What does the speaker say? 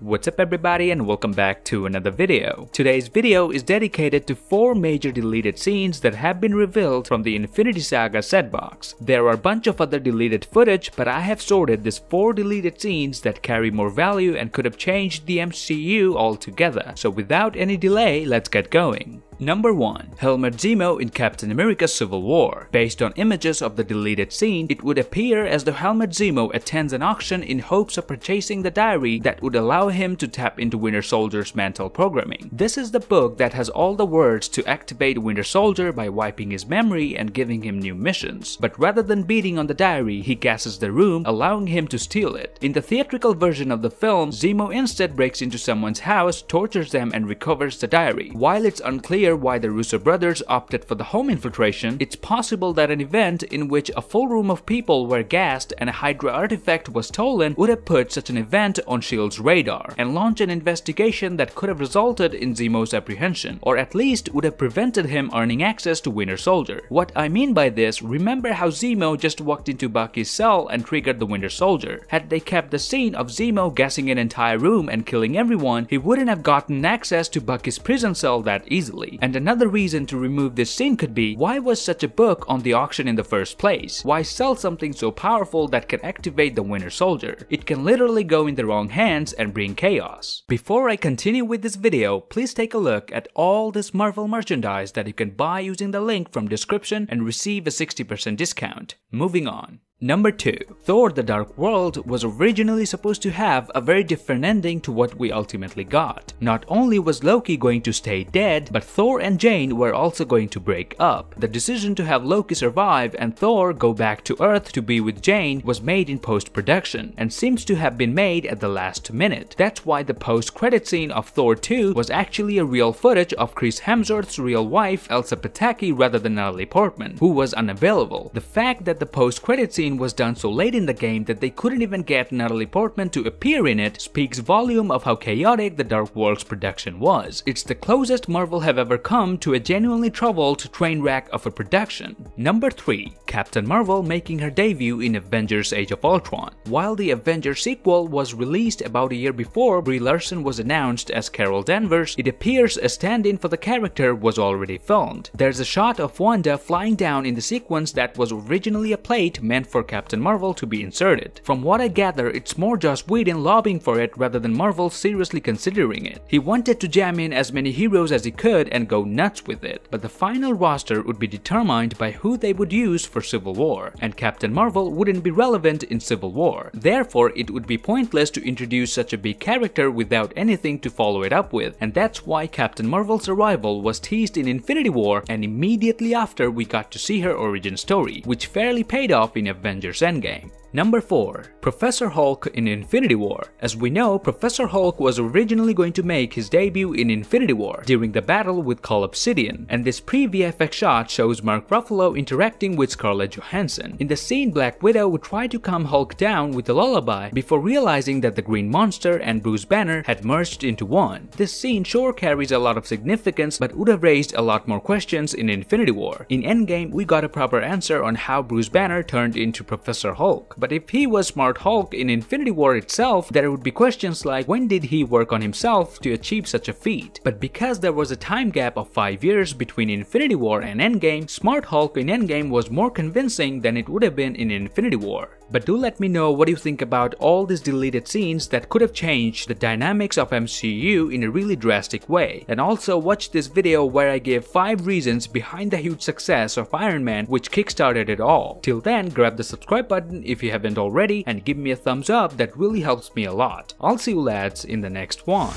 What's up everybody and welcome back to another video. Today's video is dedicated to 4 major deleted scenes that have been revealed from the Infinity Saga set box. There are a bunch of other deleted footage but I have sorted these 4 deleted scenes that carry more value and could have changed the MCU altogether. So without any delay, let's get going. Number 1. Helmet Zemo in Captain America Civil War. Based on images of the deleted scene, it would appear as though Helmet Zemo attends an auction in hopes of purchasing the diary that would allow him to tap into Winter Soldier's mental programming. This is the book that has all the words to activate Winter Soldier by wiping his memory and giving him new missions. But rather than beating on the diary, he gasses the room, allowing him to steal it. In the theatrical version of the film, Zemo instead breaks into someone's house, tortures them and recovers the diary. While it's unclear clear why the Russo brothers opted for the home infiltration, it's possible that an event in which a full room of people were gassed and a Hydra artifact was stolen would have put such an event on S.H.I.E.L.D.'s radar and launched an investigation that could have resulted in Zemo's apprehension, or at least would have prevented him earning access to Winter Soldier. What I mean by this, remember how Zemo just walked into Bucky's cell and triggered the Winter Soldier. Had they kept the scene of Zemo gassing an entire room and killing everyone, he wouldn't have gotten access to Bucky's prison cell that easily. And another reason to remove this scene could be, why was such a book on the auction in the first place? Why sell something so powerful that can activate the Winter Soldier? It can literally go in the wrong hands and bring chaos. Before I continue with this video, please take a look at all this Marvel merchandise that you can buy using the link from description and receive a 60% discount. Moving on. Number 2. Thor The Dark World was originally supposed to have a very different ending to what we ultimately got. Not only was Loki going to stay dead, but Thor and Jane were also going to break up. The decision to have Loki survive and Thor go back to Earth to be with Jane was made in post-production, and seems to have been made at the last minute. That's why the post-credit scene of Thor 2 was actually a real footage of Chris Hemsworth's real wife Elsa Pataki rather than Natalie Portman, who was unavailable. The fact that the post-credit scene scene was done so late in the game that they couldn't even get Natalie Portman to appear in it speaks volume of how chaotic the Dark World's production was. It's the closest Marvel have ever come to a genuinely troubled train wreck of a production. Number 3. Captain Marvel making her debut in Avengers Age of Ultron. While the Avengers sequel was released about a year before Brie Larson was announced as Carol Danvers, it appears a stand-in for the character was already filmed. There's a shot of Wanda flying down in the sequence that was originally a plate meant for for Captain Marvel to be inserted. From what I gather, it's more Joss Whedon lobbying for it rather than Marvel seriously considering it. He wanted to jam in as many heroes as he could and go nuts with it, but the final roster would be determined by who they would use for Civil War, and Captain Marvel wouldn't be relevant in Civil War. Therefore, it would be pointless to introduce such a big character without anything to follow it up with, and that's why Captain Marvel's arrival was teased in Infinity War and immediately after we got to see her origin story, which fairly paid off in a Avengers Endgame. Number 4. Professor Hulk in Infinity War. As we know, Professor Hulk was originally going to make his debut in Infinity War during the battle with Call Obsidian, and this pre-VFX shot shows Mark Ruffalo interacting with Scarlett Johansson. In the scene, Black Widow would try to calm Hulk down with a lullaby before realizing that the Green Monster and Bruce Banner had merged into one. This scene sure carries a lot of significance but would have raised a lot more questions in Infinity War. In Endgame, we got a proper answer on how Bruce Banner turned into Professor Hulk, but but if he was Smart Hulk in Infinity War itself, there would be questions like when did he work on himself to achieve such a feat? But because there was a time gap of 5 years between Infinity War and Endgame, Smart Hulk in Endgame was more convincing than it would have been in Infinity War. But do let me know what you think about all these deleted scenes that could have changed the dynamics of MCU in a really drastic way. And also watch this video where I give 5 reasons behind the huge success of Iron Man which kickstarted it all. Till then, grab the subscribe button if you you haven't already and give me a thumbs up that really helps me a lot. I'll see you lads in the next one.